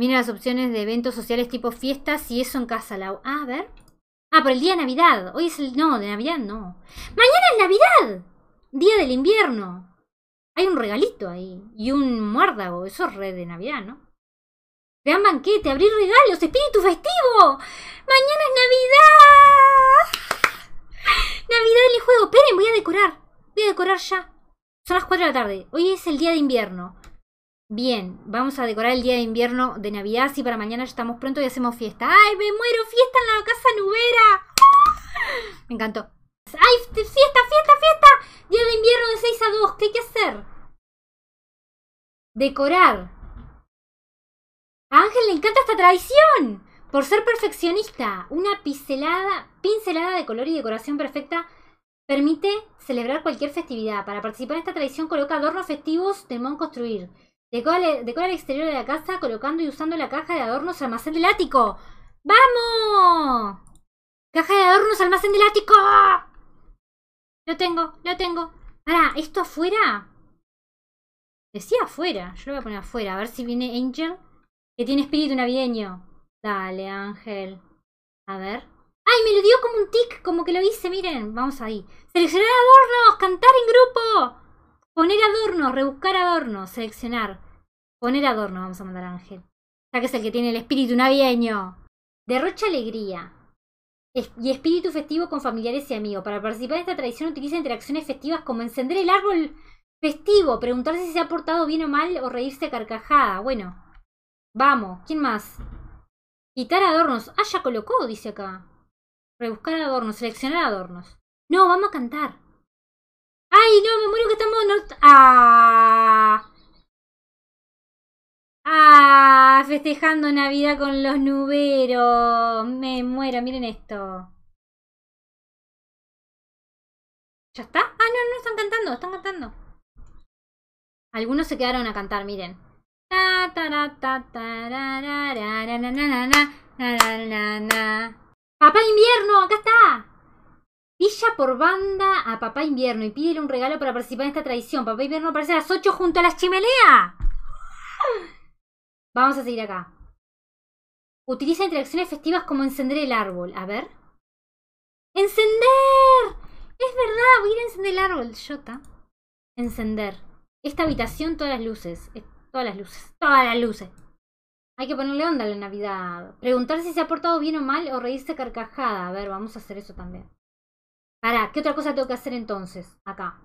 Miren las opciones de eventos sociales tipo fiestas y eso en casa. La... Ah, a ver. Ah, por el día de Navidad. Hoy es el... No, de Navidad no. Mañana es Navidad. Día del invierno. Hay un regalito ahí. Y un muérdago. Eso es red de Navidad, ¿no? Gran banquete, abrir regalos, espíritu festivo. Mañana es Navidad. Navidad en el juego. Esperen, voy a decorar. Voy a decorar ya. Son las 4 de la tarde. Hoy es el día de invierno. Bien, vamos a decorar el día de invierno de Navidad. Así para mañana ya estamos pronto y hacemos fiesta. ¡Ay, me muero! ¡Fiesta en la casa nubera! ¡Ah! Me encantó. ¡Ay, fiesta, fiesta, fiesta! Día de invierno de 6 a 2. ¿Qué hay que hacer? Decorar. A Ángel le encanta esta tradición. Por ser perfeccionista, una pincelada, pincelada de color y decoración perfecta permite celebrar cualquier festividad. Para participar en esta tradición coloca adornos festivos de Mon Construir. Decora, el, exterior de la casa colocando y usando la caja de adornos almacén del ático. ¡Vamos! ¡Caja de adornos almacén del ático! Lo tengo, lo tengo. Ahora, ¿esto afuera? Decía afuera. Yo lo voy a poner afuera. A ver si viene Angel. Que tiene espíritu navideño. Dale, Ángel. A ver. ¡Ay, me lo dio como un tic! Como que lo hice, miren. Vamos ahí. Seleccionar adornos, cantar en grupo. Poner adornos, rebuscar adornos, seleccionar. Poner adorno, vamos a mandar Ángel. Ya que es el que tiene el espíritu navideño. Derrocha alegría y espíritu festivo con familiares y amigos. Para participar en esta tradición utiliza interacciones festivas como encender el árbol festivo, preguntarse si se ha portado bien o mal o reírse a carcajada. Bueno, vamos, ¿quién más? Quitar adornos. Ah, ya colocó, dice acá. Rebuscar adornos, seleccionar adornos. No, vamos a cantar. ¡Ay, no! Me muero que estamos. No... Ah, festejando Navidad con los nuberos. Me muero, miren esto. ¿Ya está? Ah, no, no están cantando, están cantando. Algunos se quedaron a cantar, miren. Papá Invierno, acá está. Pilla por banda a Papá Invierno y pídele un regalo para participar en esta tradición. Papá Invierno aparece a las 8 junto a las chimeleas. Vamos a seguir acá. Utiliza interacciones festivas como encender el árbol. A ver. ¡Encender! Es verdad, voy a ir a encender el árbol, Jota. Encender. Esta habitación, todas las luces. Todas las luces. Todas las luces. Hay que ponerle onda a la Navidad. Preguntar si se ha portado bien o mal o reírse carcajada. A ver, vamos a hacer eso también. Pará, ¿qué otra cosa tengo que hacer entonces? Acá.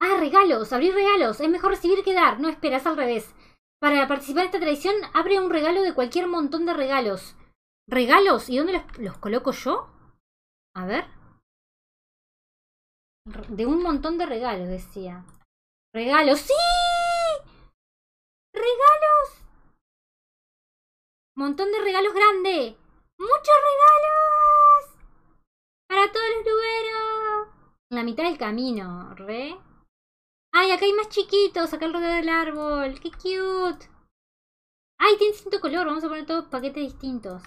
Ah, regalos, abrir regalos. Es mejor recibir que dar. No esperas al revés. Para participar en esta tradición, abre un regalo de cualquier montón de regalos. ¿Regalos? ¿Y dónde los, coloco yo? A ver. De un montón de regalos, decía. ¡Regalos! ¡Sí! ¡Regalos! ¡Montón de regalos grande! ¡Muchos regalos! ¡Para todos los lugares! En la mitad del camino, re. ¡Ay, acá hay más chiquitos! Acá alrededor del árbol. ¡Qué cute! ¡Ay, tiene distinto color! Vamos a poner todos paquetes distintos.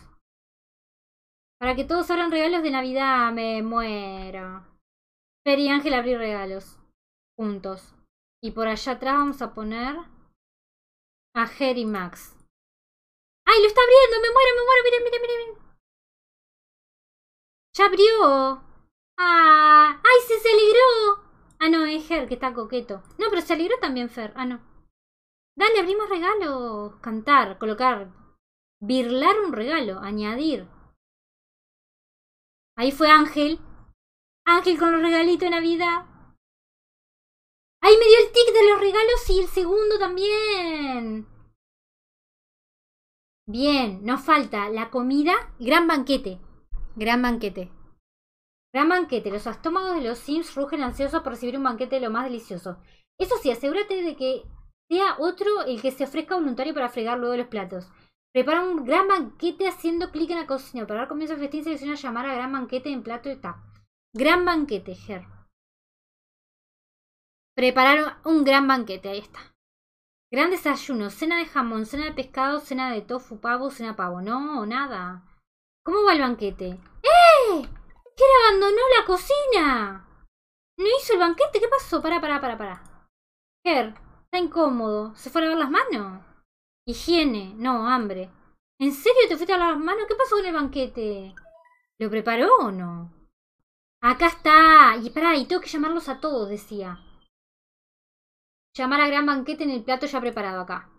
Para que todos abran regalos de Navidad. Me muero. Fer y Ángel abrir regalos. Juntos. Y por allá atrás vamos a poner a Ger y Max. ¡Ay, lo está abriendo! ¡Me muero, me muero! ¡Miren, miren, miren! miren! ¡Ya abrió! ¡Ah! ¡Ay, se, celebró Ah, no, es Ger, que está coqueto. No, pero se alegró también Fer. Ah, no. Dale, abrimos regalos. Cantar, colocar. Birlar un regalo, añadir. Ahí fue Ángel. Ángel con los regalitos de Navidad. Ahí me dio el tic de los regalos y el segundo también. Bien, nos falta la comida. Gran banquete. Gran banquete. Gran banquete. Los estómagos de los Sims rugen ansiosos por recibir un banquete de lo más delicioso. Eso sí, asegúrate de que sea otro el que se ofrezca voluntario para fregar luego los platos. Prepara un gran banquete haciendo clic en la cocina. Para dar comienzo al festín selecciona llamar a gran banquete en plato y está. Gran banquete, Ger. Preparar un gran banquete, ahí está. Gran desayuno, cena de jamón, cena de pescado, cena de tofu, pavo, cena de pavo. No, nada. ¿Cómo va el banquete? ¡Eh! le abandonó la cocina! No hizo el banquete, ¿qué pasó? Para, para, para, para. Ger, está incómodo. ¿Se fue a lavar las manos? Higiene, no, hambre. ¿En serio te fuiste a lavar las manos? ¿Qué pasó con el banquete? ¿Lo preparó o no? Acá está. Y pará, y tengo que llamarlos a todos, decía. Llamar a gran banquete en el plato ya preparado acá.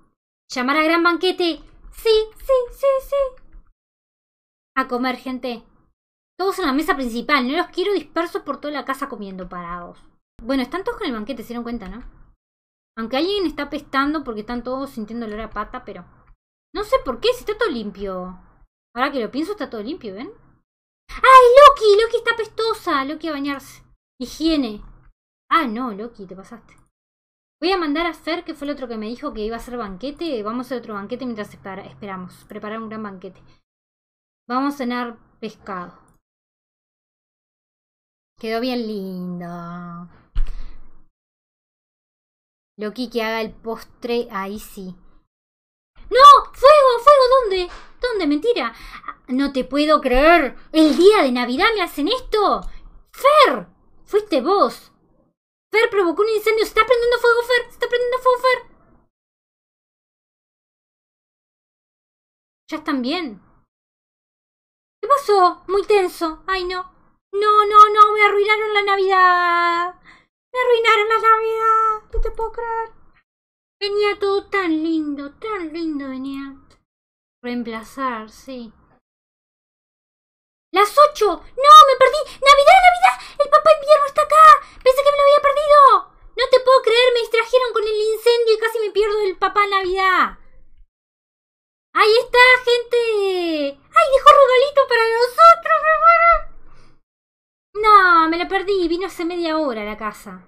Llamar a gran banquete. Sí, sí, sí, sí. A comer, gente. Todos en la mesa principal, no los quiero dispersos por toda la casa comiendo parados. Bueno, están todos con el banquete, se dieron cuenta, ¿no? Aunque alguien está pestando porque están todos sintiendo olor a pata, pero... No sé por qué, si está todo limpio. Ahora que lo pienso, está todo limpio, ¿ven? ¡Ay, Loki! Loki está pestosa. Loki a bañarse. Higiene. Ah, no, Loki, te pasaste. Voy a mandar a Fer, que fue el otro que me dijo que iba a hacer banquete. Vamos a hacer otro banquete mientras esperamos. Preparar un gran banquete. Vamos a cenar pescado. Quedó bien lindo. Loki que haga el postre. Ahí sí. ¡No! ¡Fuego! ¡Fuego! ¿Dónde? ¿Dónde? Mentira. No te puedo creer. ¿El día de Navidad me hacen esto? ¡Fer! Fuiste vos. Fer provocó un incendio. Se está prendiendo fuego, Fer. Se está prendiendo fuego, Fer. Ya están bien. ¿Qué pasó? Muy tenso. Ay, no. No, no, no, me arruinaron la Navidad. Me arruinaron la Navidad. No te puedo creer. Venía todo tan lindo, tan lindo venía. Reemplazar, sí. Las ocho! No, me perdí. Navidad, Navidad. El Papá Invierno está acá. media hora la casa.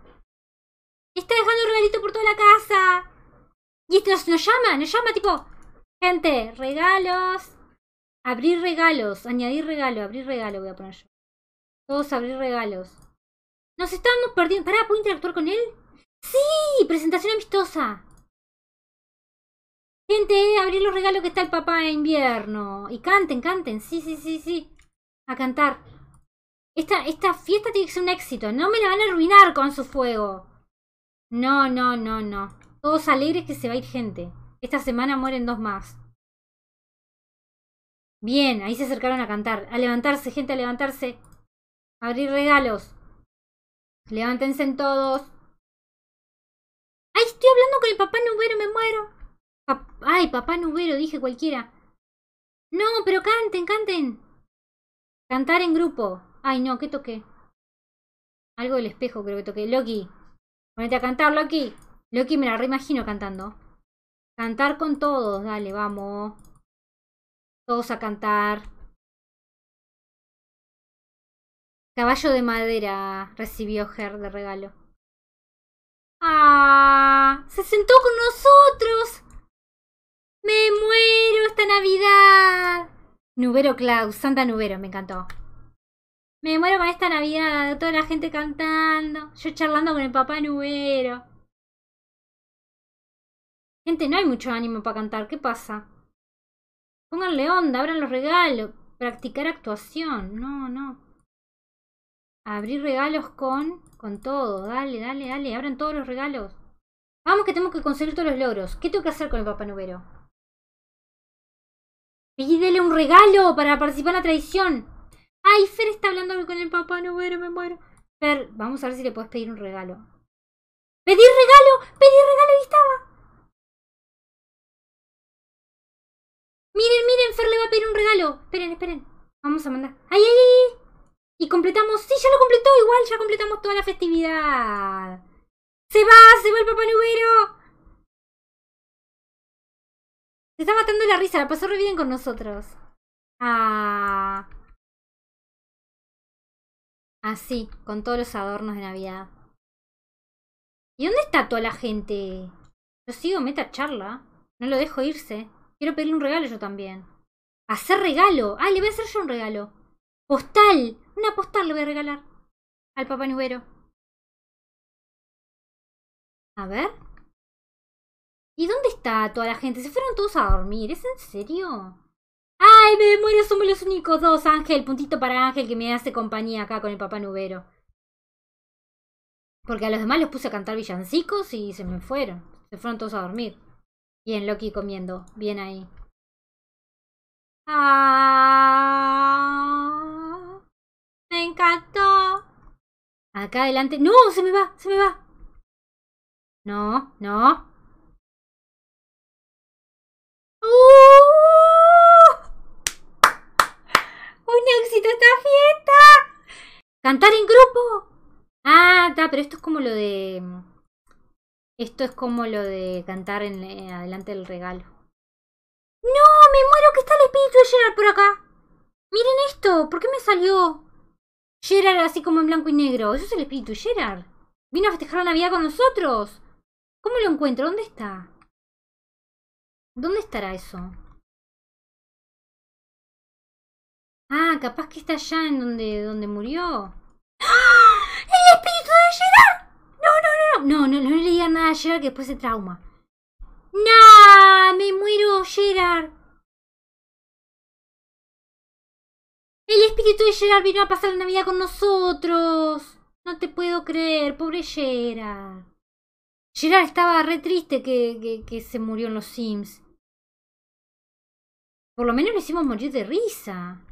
Está dejando regalito por toda la casa. Y esto nos, llama, nos llama tipo, gente, regalos. Abrir regalos, añadir regalo, abrir regalo voy a poner yo. Todos abrir regalos. Nos estamos perdiendo. Pará, ¿puedo interactuar con él? ¡Sí! Presentación amistosa. Gente, abrir los regalos que está el papá de invierno. Y canten, canten. Sí, sí, sí, sí. A cantar. Esta, fiesta tiene que ser un éxito. No me la van a arruinar con su fuego. No, no, no, no. Todos alegres que se va a ir gente. Esta semana mueren dos más. Bien, ahí se acercaron a cantar. A levantarse, gente, a levantarse. A abrir regalos. Levántense todos. ¡Ay, estoy hablando con el papá nubero, me muero! ¡Ay, papá nubero! Dije cualquiera. No, pero canten, canten. Cantar en grupo. Ay, no, ¿qué toqué? Algo del espejo creo que toqué. Loki, ponete a cantar, Loki. Loki me la reimagino cantando. Cantar con todos, dale, vamos. Todos a cantar. Caballo de madera recibió Ger de regalo. ¡Ah! ¡Se sentó con nosotros! ¡Me muero esta Navidad! Nubero Klaus, Santa Nubero, me encantó. Me muero para esta Navidad, toda la gente cantando, yo charlando con el papá nubero. Gente, no hay mucho ánimo para cantar, ¿qué pasa? Pónganle onda, abran los regalos, practicar actuación, no, no. Abrir regalos con, con todo, dale, dale, dale, abran todos los regalos. Vamos que tengo que conseguir todos los logros. ¿Qué tengo que hacer con el papá nubero? Pídele un regalo para participar en la tradición. Ay, Fer está hablando con el papá, Nubero, me muero. Fer, vamos a ver si le puedes pedir un regalo. ¡Pedí regalo! ¡Pedí regalo! Ahí estaba. Miren, miren, Fer le va a pedir un regalo. Esperen, esperen. Vamos a mandar. ¡Ay, ay, Y completamos. Sí, ya lo completó. Igual ya completamos toda la festividad. ¡Se va! ¡Se va el papá nubero! Se está matando la risa, la pasó re bien con nosotros. Ah. Así, con todos los adornos de Navidad. ¿Y dónde está toda la gente? Lo sigo, meta charla. No lo dejo irse. Quiero pedirle un regalo yo también. ¡Hacer regalo! ¡Ah, le voy a hacer yo un regalo! ¡Postal! Una postal le voy a regalar. Al papá nubero. A ver. ¿Y dónde está toda la gente? Se fueron todos a dormir. ¿Es en serio? ¡Ay, me muero! Somos los únicos dos, Ángel. Puntito para Ángel que me hace compañía acá con el papá nubero. Porque a los demás los puse a cantar villancicos y se me fueron. Se fueron todos a dormir. Bien, Loki comiendo. Bien ahí. Ah, me encantó. Acá adelante. ¡No! ¡Se me va! ¡Se me va! No, no. ¡Uh! un éxito esta fiesta! ¡Cantar en grupo! Ah, está. pero esto es como lo de. Esto es como lo de cantar en, eh, adelante del regalo. ¡No! ¡Me muero que está el espíritu de Gerard por acá! ¡Miren esto! ¿Por qué me salió? Gerard así como en blanco y negro. Eso es el espíritu de Gerard. Vino a festejar la Navidad con nosotros. ¿Cómo lo encuentro? ¿Dónde está? ¿Dónde estará eso? Ah, capaz que está allá en donde, donde murió. ¡Ah! ¡El espíritu de Gerard! No, no, no, no, no, no, no le digan nada a Gerard que después se trauma. ¡No! ¡Me muero, Gerard! El espíritu de Gerard vino a pasar la Navidad con nosotros. No te puedo creer, pobre Gerard. Gerard estaba re triste que, que, que se murió en los Sims. Por lo menos lo hicimos morir de risa.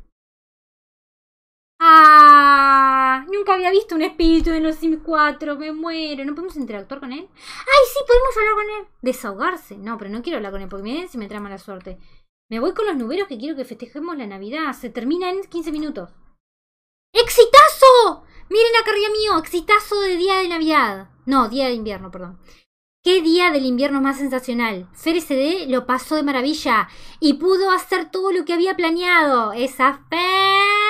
¡Ah! Nunca había visto un espíritu de los Sims 4. Me muero. ¿No podemos interactuar con él? ¡Ay, sí! Podemos hablar con él. Desahogarse. No, pero no quiero hablar con él porque miren si me trae mala suerte. Me voy con los nuberos que quiero que festejemos la Navidad. Se termina en 15 minutos. ¡Exitazo! Miren acá arriba mío. ¡Exitazo de día de Navidad! No, día de invierno, perdón. ¿Qué día del invierno más sensacional? Fer lo pasó de maravilla y pudo hacer todo lo que había planeado. ¡Esa fe!